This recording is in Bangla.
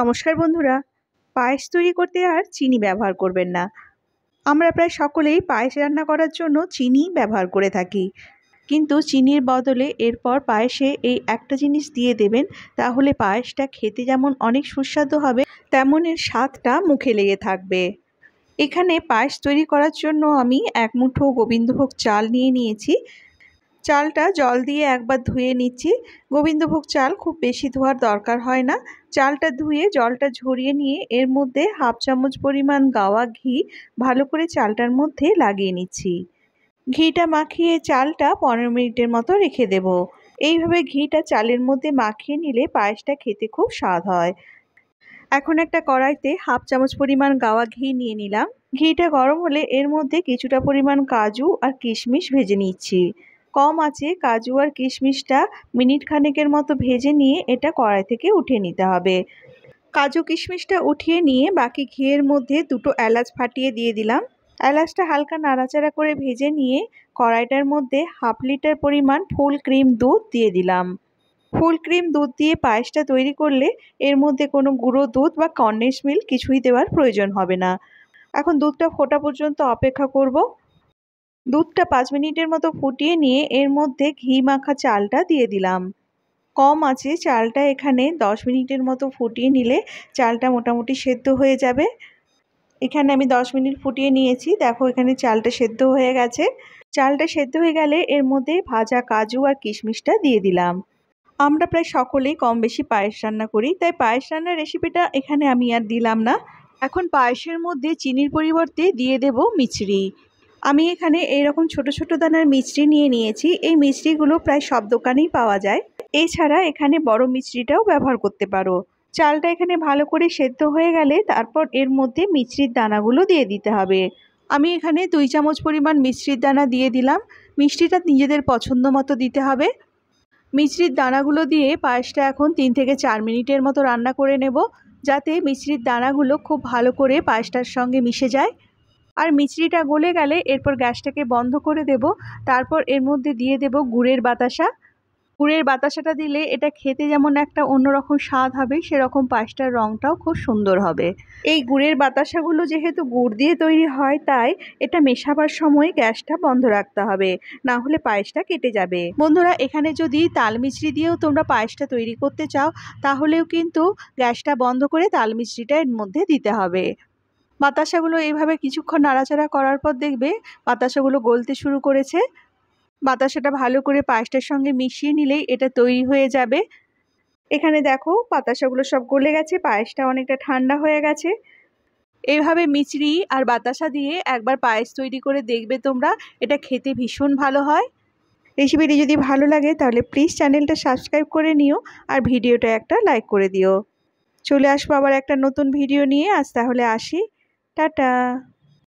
নমস্কার বন্ধুরা পায়েস তৈরি করতে আর চিনি ব্যবহার করবেন না আমরা প্রায় সকলেই পায়েস রান্না করার জন্য চিনি ব্যবহার করে থাকি কিন্তু চিনির বদলে এরপর পায়েসে এই একটা জিনিস দিয়ে দেবেন তাহলে পায়েসটা খেতে যেমন অনেক সুস্বাদু হবে তেমন এর স্বাদটা মুখে লেগে থাকবে এখানে পায়েস তৈরি করার জন্য আমি এক মুঠো গোবিন্দভোগ চাল নিয়ে নিয়েছি চালটা জল দিয়ে একবার ধুয়ে নিচ্ছি গোবিন্দভোগ চাল খুব বেশি ধোয়ার দরকার হয় না চালটা ধুয়ে জলটা ঝরিয়ে নিয়ে এর মধ্যে হাফ চামচ পরিমাণ গাওয়া ঘি ভালো করে চালটার মধ্যে লাগিয়ে নিচ্ছি ঘিটা মাখিয়ে চালটা পনেরো মিনিটের মতো রেখে দেব এইভাবে ঘিটা চালের মধ্যে মাখিয়ে নিলে পায়েসটা খেতে খুব স্বাদ হয় এখন একটা কড়াইতে হাফ চামচ পরিমাণ গাওয়া ঘি নিয়ে নিলাম ঘিটা গরম হলে এর মধ্যে কিছুটা পরিমাণ কাজু আর কিশমিশ ভেজে নিচ্ছি কম আছে কাজু আর কিশমিশটা মিনিট খানেকের মতো ভেজে নিয়ে এটা কড়াই থেকে উঠে নিতে হবে কাজু কিশমিশটা উঠিয়ে নিয়ে বাকি ঘিয়ের মধ্যে দুটো এলাচ ফাটিয়ে দিয়ে দিলাম এলাচটা হালকা নাড়াচাড়া করে ভেজে নিয়ে কড়াইটার মধ্যে হাফ লিটার পরিমাণ ফুল ক্রিম দুধ দিয়ে দিলাম ফুল ক্রিম দুধ দিয়ে পায়েসটা তৈরি করলে এর মধ্যে কোনো গুঁড়ো দুধ বা কন্ডেন্স মিল্ক কিছুই দেওয়ার প্রয়োজন হবে না এখন দুধটা ফোটা পর্যন্ত অপেক্ষা করব দুধটা পাঁচ মিনিটের মতো ফুটিয়ে নিয়ে এর মধ্যে ঘি মাখা চালটা দিয়ে দিলাম কম আছে চালটা এখানে দশ মিনিটের মতো ফুটিয়ে নিলে চালটা মোটামুটি সেদ্ধ হয়ে যাবে এখানে আমি দশ মিনিট ফুটিয়ে নিয়েছি দেখো এখানে চালটা সেদ্ধ হয়ে গেছে চালটা সেদ্ধ হয়ে গেলে এর মধ্যে ভাজা কাজু আর কিশমিশটা দিয়ে দিলাম আমরা প্রায় সকলেই কম বেশি পায়েস রান্না করি তাই পায়েস রান্নার রেসিপিটা এখানে আমি আর দিলাম না এখন পায়েসের মধ্যে চিনির পরিবর্তে দিয়ে দেব মিচড়ি আমি এখানে এইরকম ছোট ছোট দানার মিছরি নিয়ে নিয়েছি এই মিছরিগুলো প্রায় সব দোকানেই পাওয়া যায় এছাড়া এখানে বড় মিছরিটাও ব্যবহার করতে পারো চালটা এখানে ভালো করে সেদ্ধ হয়ে গেলে তারপর এর মধ্যে মিছরির দানাগুলো দিয়ে দিতে হবে আমি এখানে দুই চামচ পরিমাণ মিছরির দানা দিয়ে দিলাম মিষ্টিটা নিজেদের পছন্দ মতো দিতে হবে মিছরির দানাগুলো দিয়ে পায়েসটা এখন তিন থেকে চার মিনিটের মতো রান্না করে নেব যাতে মিছরির দানাগুলো খুব ভালো করে পায়েসটার সঙ্গে মিশে যায় আর মিচড়িটা গলে গেলে এরপর গ্যাসটাকে বন্ধ করে দেব তারপর এর মধ্যে দিয়ে দেব গুড়ের বাতাসা গুড়ের বাতাসাটা দিলে এটা খেতে যেমন একটা অন্যরকম স্বাদ হবে সেরকম পায়েসটার রঙটাও খুব সুন্দর হবে এই গুড়ের বাতাসাগুলো যেহেতু গুড় দিয়ে তৈরি হয় তাই এটা মেশাবার সময় গ্যাসটা বন্ধ রাখতে হবে না হলে পায়েসটা কেটে যাবে বন্ধুরা এখানে যদি তালমিচড়ি দিয়েও তোমরা পায়েসটা তৈরি করতে চাও তাহলেও কিন্তু গ্যাসটা বন্ধ করে তালমিচড়িটা এর মধ্যে দিতে হবে বাতাসাগুলো এইভাবে কিছুক্ষণ নাড়াচাড়া করার পর দেখবে বাতাসাগুলো গলতে শুরু করেছে বাতাসাটা ভালো করে পায়েসটার সঙ্গে মিশিয়ে নিলেই এটা তৈরি হয়ে যাবে এখানে দেখো বাতাসাগুলো সব গলে গেছে পায়েসটা অনেকটা ঠান্ডা হয়ে গেছে এইভাবে মিচড়ি আর বাতাসা দিয়ে একবার পায়েস তৈরি করে দেখবে তোমরা এটা খেতে ভীষণ ভালো হয় রেসিপিটি যদি ভালো লাগে তাহলে প্লিজ চ্যানেলটা সাবস্ক্রাইব করে নিও আর ভিডিওটা একটা লাইক করে দিও চলে আসবো আবার একটা নতুন ভিডিও নিয়ে আজ তাহলে আসি টাটা